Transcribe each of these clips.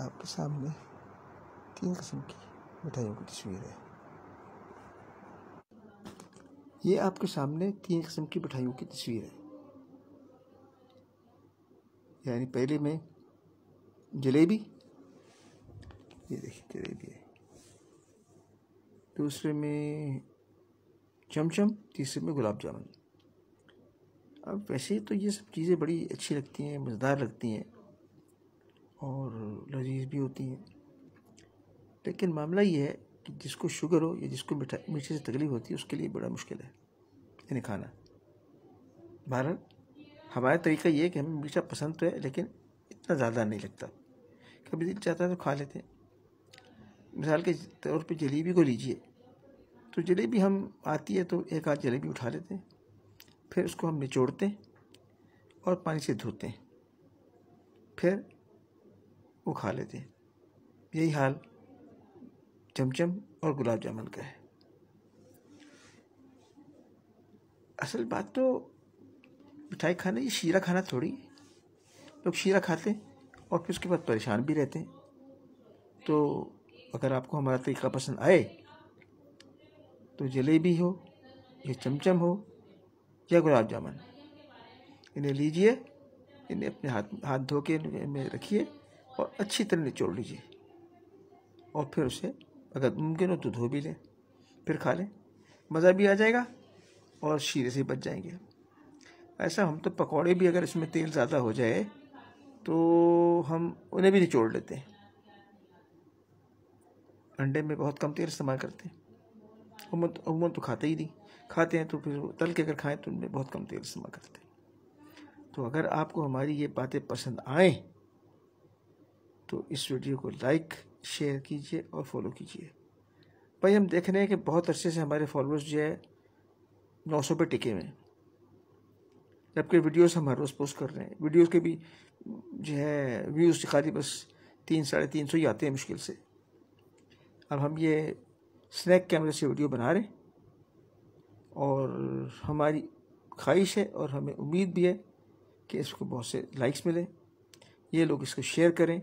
आपके सामने तीन किस्म की मिठाइयों की तस्वीर है ये आपके सामने तीन किस्म की मिठाइयों की तस्वीर है यानी पहले में जलेबी ये देखिए जलेबी है दूसरे में चमचम तीसरे में गुलाब जामुन अब वैसे तो ये सब चीज़ें बड़ी अच्छी लगती हैं मज़ेदार लगती हैं और लजीज भी होती हैं लेकिन मामला ये है कि जिसको शुगर हो या जिसको मीठा मीठे से तकलीफ़ होती है उसके लिए बड़ा मुश्किल है यानी खाना बहरहाल हमारा तरीका ये है कि हमें मीठा पसंद तो है लेकिन इतना ज़्यादा नहीं लगता कभी दिल चाहता है तो खा लेते हैं मिसाल के तौर पे जलेबी को लीजिए तो जलेबी हम आती है तो एक आध जलेबी उठा लेते हैं फिर उसको हम निचोड़ते हैं और पानी से धोते हैं फिर वो खा लेते हैं यही हाल चमचम और गुलाब जामुन का है असल बात तो मिठाई खाना ये शीरा खाना थोड़ी लोग शीरा खाते हैं और फिर उसके बाद परेशान भी रहते हैं तो अगर आपको हमारा तरीका पसंद आए तो जलेबी हो या चमचम हो या गुलाब जामुन इन्हें लीजिए इन्हें अपने हाथ हाथ धो के में रखिए और अच्छी तरह निचोड़ लीजिए और फिर उसे अगर मुमकिन हो तो धो भी लें फिर खा लें मज़ा भी आ जाएगा और शीरे से बच जाएंगे ऐसा हम तो पकौड़े भी अगर इसमें तेल ज़्यादा हो जाए तो हम उन्हें भी निचोड़ लेते हैं अंडे में बहुत कम तेल इस्तेमाल करते हैं उमन तो, उमन तो खाते ही नहीं खाते हैं तो फिर तल के अगर खाएं तो उनमें बहुत कम तेल इस्तेमाल करते हैं तो अगर आपको हमारी ये बातें पसंद आएँ तो इस वीडियो को लाइक शेयर कीजिए और फॉलो कीजिए भाई हम देख रहे हैं कि बहुत अच्छे से हमारे फॉलोअर्स जो है नौ सौ पे टिके हुए हैं जबकि वीडियोस हम हर रोज़ पोस्ट कर रहे हैं वीडियोस के भी जो है व्यूज़ खाली बस तीन साढ़े तीन सौ ही आते हैं मुश्किल से अब हम ये स्नैक कैमरे से वीडियो बना रहे हैं और हमारी ख्वाहिश है और हमें उम्मीद भी है कि इसको बहुत से लाइक्स मिलें ये लोग इसको शेयर करें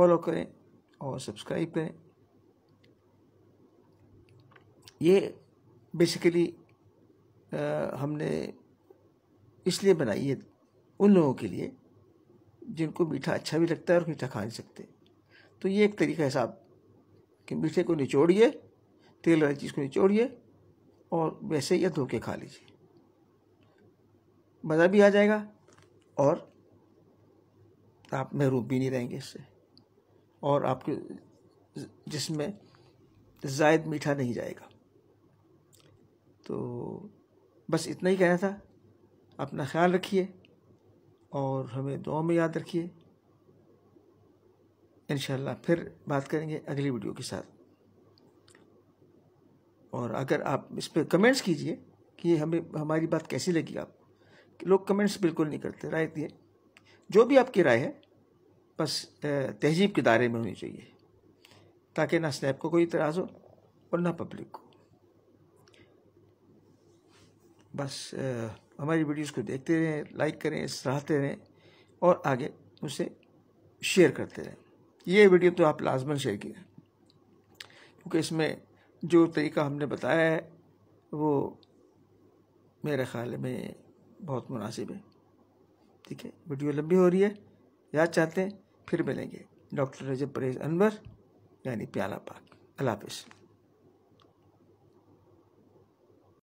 फॉलो करें और सब्सक्राइब करें ये बेसिकली हमने इसलिए बनाई है उन लोगों के लिए जिनको मीठा अच्छा भी लगता है और मीठा खा नहीं सकते तो ये एक तरीका है साहब कि मीठे को निचोड़िए तेल वाली चीज़ को निचोड़िए और वैसे या धो के खा लीजिए मज़ा भी आ जाएगा और आप महरूम भी नहीं रहेंगे इससे और आपके जिसमें जायद मीठा नहीं जाएगा तो बस इतना ही कहना था अपना ख्याल रखिए और हमें दुआ में याद रखिए इन फिर बात करेंगे अगली वीडियो के साथ और अगर आप इस पर कमेंट्स कीजिए कि हमें हमारी बात कैसी लगी आप लोग कमेंट्स बिल्कुल नहीं करते राय दिए जो भी आपकी राय है बस तहजीब के दायरे में होनी चाहिए ताकि ना स्नैप को कोई इतराज़ हो और ना पब्लिक को बस आ, हमारी वीडियोस को देखते रहें लाइक करें सराहते रहें और आगे उसे शेयर करते रहें ये वीडियो तो आप लाजमन शेयर किए क्योंकि इसमें जो तरीका हमने बताया है वो मेरे ख्याल में बहुत मुनासिब है ठीक है वीडियो लंबी हो रही है याद चाहते हैं फिर मिलेंगे डॉक्टर रजब परेज अनवर यानी प्याला पाक अल्लाह हाफिज़